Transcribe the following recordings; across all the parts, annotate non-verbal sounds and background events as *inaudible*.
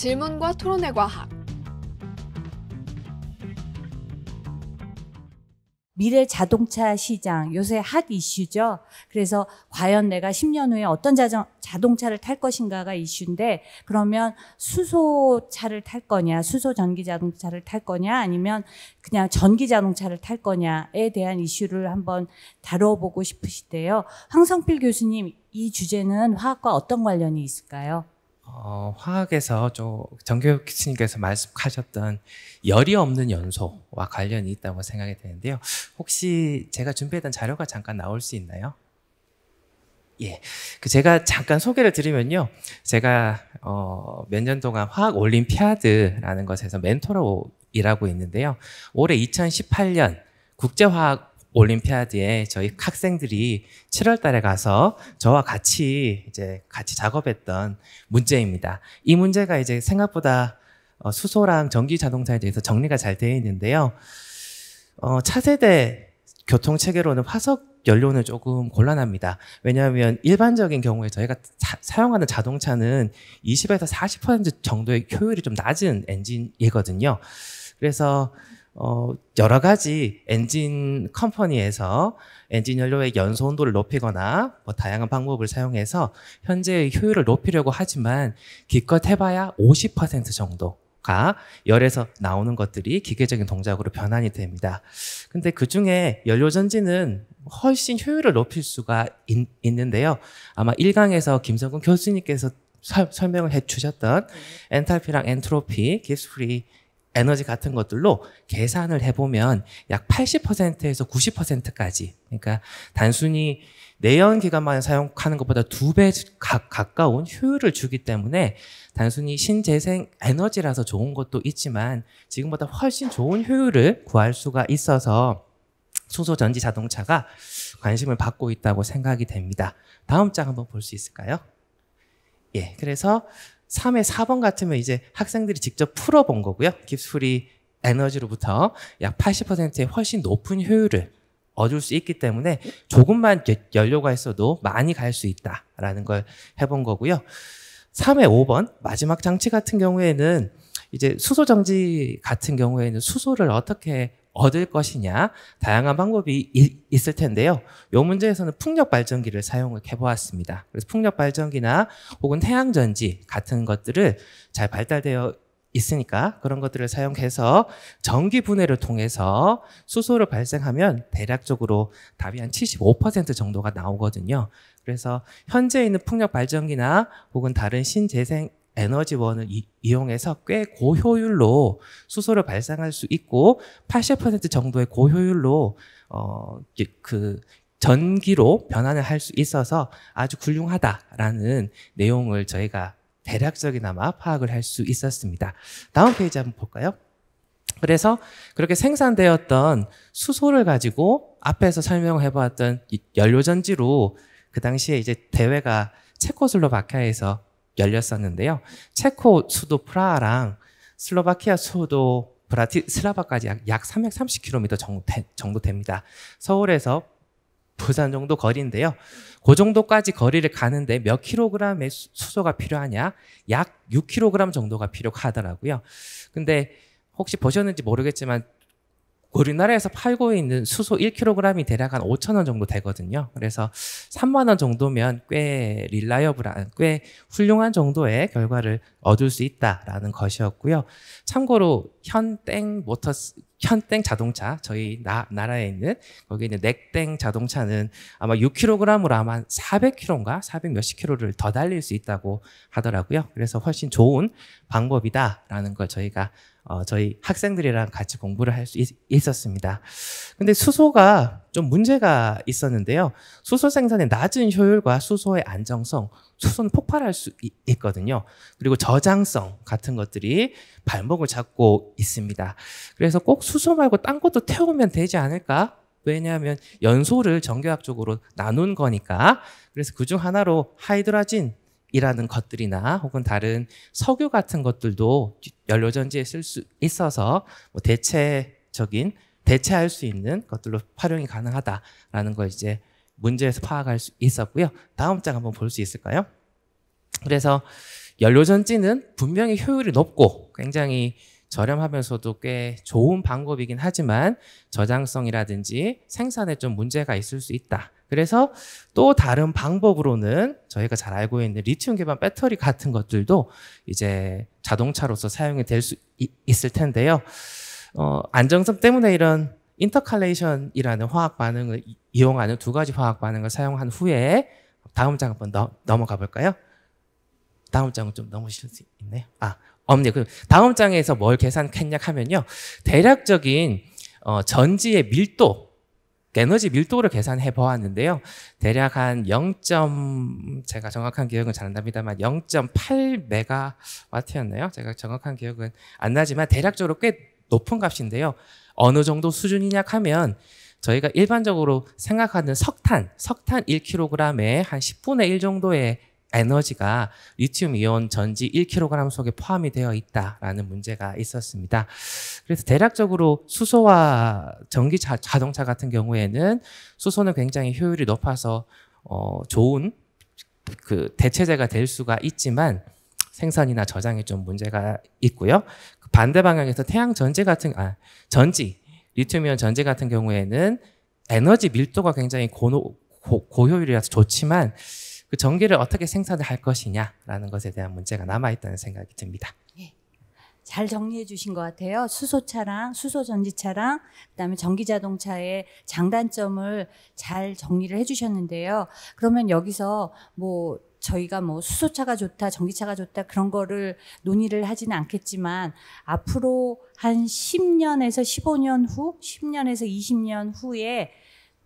질문과 토론의 과학 미래 자동차 시장 요새 핫 이슈죠. 그래서 과연 내가 10년 후에 어떤 자정, 자동차를 탈 것인가가 이슈인데 그러면 수소차를 탈 거냐, 수소 전기 자동차를 탈 거냐 아니면 그냥 전기 자동차를 탈 거냐에 대한 이슈를 한번 다뤄보고 싶으시대요. 황성필 교수님 이 주제는 화학과 어떤 관련이 있을까요? 어, 화학에서 정교 교수님께서 말씀하셨던 열이 없는 연소와 관련이 있다고 생각이 되는데요. 혹시 제가 준비했던 자료가 잠깐 나올 수 있나요? 예. 그 제가 잠깐 소개를 드리면요. 제가 어, 몇 년 동안 화학 올림피아드라는 것에서 멘토로 일하고 있는데요. 올해 2018년 국제화학 올림피아드에 저희 학생들이 7월 달에 가서 저와 같이 이제 같이 작업했던 문제입니다. 이 문제가 이제 생각보다 어, 수소랑 전기 자동차에 대해서 정리가 잘 되어 있는데요. 어, 차세대 교통 체계로는 화석 연료는 조금 곤란합니다. 왜냐하면 일반적인 경우에 저희가 사, 용하는 자동차는 20에서 40% 정도의 효율이 좀 낮은 엔진이거든요. 그래서 어, 여러 가지 엔진 컴퍼니에서 엔진 연료의 연소 온도를 높이거나 뭐 다양한 방법을 사용해서 현재의 효율을 높이려고 하지만 기껏 해봐야 50% 정도가 열에서 나오는 것들이 기계적인 동작으로 변환이 됩니다. 근데 그 중에 연료 전지는 훨씬 효율을 높일 수가 있, 있는데요. 아마 1강에서 김성근 교수님께서 설명을 해 주셨던 네. 엔탈피랑 엔트로피, 기스프리 에너지 같은 것들로 계산을 해보면 약 80%에서 90%까지 그러니까 단순히 내연 기관만 사용하는 것보다 두 배 가까운 효율을 주기 때문에 단순히 신재생 에너지라서 좋은 것도 있지만 지금보다 훨씬 좋은 효율을 구할 수가 있어서 수소 전지 자동차가 관심을 받고 있다고 생각이 됩니다. 다음 장 한번 볼 수 있을까요? 예, 그래서 3회 4번 같으면 이제 학생들이 직접 풀어본 거고요. 깁스프리 에너지로부터 약 80%의 훨씬 높은 효율을 얻을 수 있기 때문에 조금만 연료가 있어도 많이 갈 수 있다라는 걸 해본 거고요. 3회 5번 마지막 장치 같은 경우에는 이제 수소 정지 같은 경우에는 수소를 어떻게 얻을 것이냐 다양한 방법이 이, 있을 텐데요. 이 문제에서는 풍력 발전기를 사용을 해보았습니다. 그래서 풍력 발전기나 혹은 태양전지 같은 것들을 잘 발달되어 있으니까 그런 것들을 사용해서 전기 분해를 통해서 수소를 발생하면 대략적으로 답이 한 75% 정도가 나오거든요. 그래서 현재 있는 풍력 발전기나 혹은 다른 신재생 에너지원을 이, 용해서꽤 고효율로 수소를 발생할 수 있고 80% 정도의 고효율로 어, 그 전기로 변환을 할 수 있어서 아주 훌륭하다라는 내용을 저희가 대략적이나마 파악을 할 수 있었습니다. 다음 페이지 한번 볼까요? 그래서 그렇게 생산되었던 수소를 가지고 앞에서 설명을 해보았던 연료전지로 그 당시에 이제 대회가 체코슬로바키아에서 열렸었는데요. 체코 수도 프라하랑 슬로바키아 수도 브라티슬라바까지 약, 약 330km 정도, 정도 됩니다. 서울에서 부산 정도 거리인데요. 그 정도까지 거리를 가는데 몇 킬로그램의 수소가 필요하냐? 약6킬로그램 정도가 필요하더라고요. 근데 혹시 보셨는지 모르겠지만 우리나라에서 팔고 있는 수소 1kg이 대략 한 5천 원 정도 되거든요. 그래서 3만 원 정도면 꽤 릴라이어블한, 꽤 훌륭한 정도의 결과를 얻을 수 있다라는 것이었고요. 참고로 현땡 모터스 현땡 자동차 저희 나, 나 라에 있는 거기 있는 넥땡 자동차는 아마 6kg으로 아마 한 400kg인가 400 몇십 kg를 더 달릴 수 있다고 하더라고요. 그래서 훨씬 좋은 방법이다라는 걸 저희가 어, 저희 학생들이랑 같이 공부를 할 수 있었습니다. 근데 수소가 좀 문제가 있었는데요. 수소 생산의 낮은 효율과 수소의 안정성, 수소는 폭발할 수 있거든요. 그리고 저장성 같은 것들이 발목을 잡고 있습니다. 그래서 꼭 수소 말고 딴 것도 태우면 되지 않을까? 왜냐하면 연소를 전기학적으로 나눈 거니까. 그래서 그 중 하나로 하이드라진 이라는 것들이나 혹은 다른 석유 같은 것들도 연료전지에 쓸 수 있어서 뭐 대체적인 대체할 수 있는 것들로 활용이 가능하다라는 걸 이제 문제에서 파악할 수 있었고요. 다음 장 한번 볼 수 있을까요? 그래서 연료전지는 분명히 효율이 높고 굉장히 저렴하면서도 꽤 좋은 방법이긴 하지만 저장성이라든지 생산에 좀 문제가 있을 수 있다. 그래서 또 다른 방법으로는 저희가 잘 알고 있는 리튬 기반 배터리 같은 것들도 이제 자동차로서 사용이 될 수 있을 텐데요. 어, 안정성 때문에 이런 인터칼레이션이라는 화학 반응을 이용하는 두 가지 화학 반응을 사용한 후에 다음 장 한번 넘, 넘어가 볼까요? 다음 장은 좀 넘으실 수 있네요. 아, 없네요. 그 다음 장에서 뭘 계산했냐 하면요. 대략적인 어, 전지의 밀도, 에너지 밀도를 계산해 보았는데요. 대략 한 0. 제가 정확한 기억은 잘 안 납니다만 0.8메가와트였나요? 제가 정확한 기억은 안 나지만 대략적으로 꽤 높은 값인데요. 어느 정도 수준이냐 하면 저희가 일반적으로 생각하는 석탄, 석탄 1kg에 한 10분의 1 정도의 에너지가 리튬 이온 전지 1kg 속에 포함이 되어 있다라는 문제가 있었습니다. 그래서 대략적으로 수소와 전기 자, 자동차 같은 경우에는 수소는 굉장히 효율이 높아서 어, 좋은 그 대체제가 될 수가 있지만 생산이나 저장에 좀 문제가 있고요. 그 반대 방향에서 태양 전지 같은 아 전지 리튬이온 전지 같은 경우에는 에너지 밀도가 굉장히 고노, 고, 고효율이라서 좋지만 그 전기를 어떻게 생산을 할 것이냐라는 것에 대한 문제가 남아 있다는 생각이 듭니다. 예. 잘 정리해 주신 것 같아요. 수소차랑 수소전지차랑 그다음에 전기자동차의 장단점을 잘 정리를 해 주셨는데요. 그러면 여기서 뭐 저희가 뭐 수소차가 좋다, 전기차가 좋다 그런 거를 논의를 하지는 않겠지만 앞으로 한 10년에서 15년 후, 10년에서 20년 후에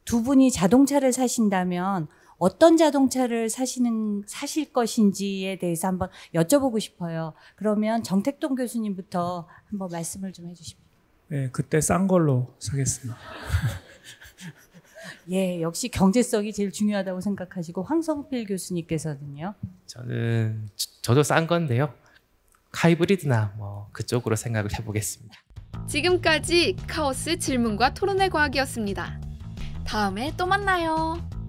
두 분이 자동차를 사신다면 어떤 자동차를 사시는 사실 것인지에 대해서 한번 여쭤보고 싶어요. 그러면 정택동 교수님부터 한번 말씀을 좀 해주십시오. 네, 그때 싼 걸로 사겠습니다. *laughs* 예, 역시 경제성이 제일 중요하다고 생각하시고 황성필 교수님께서는요. 저는 저도 싼 건데요. 하이브리드나 뭐 그쪽으로 생각을 해보겠습니다. 지금까지 카오스 질문과 토론의 과학이었습니다. 다음에 또 만나요.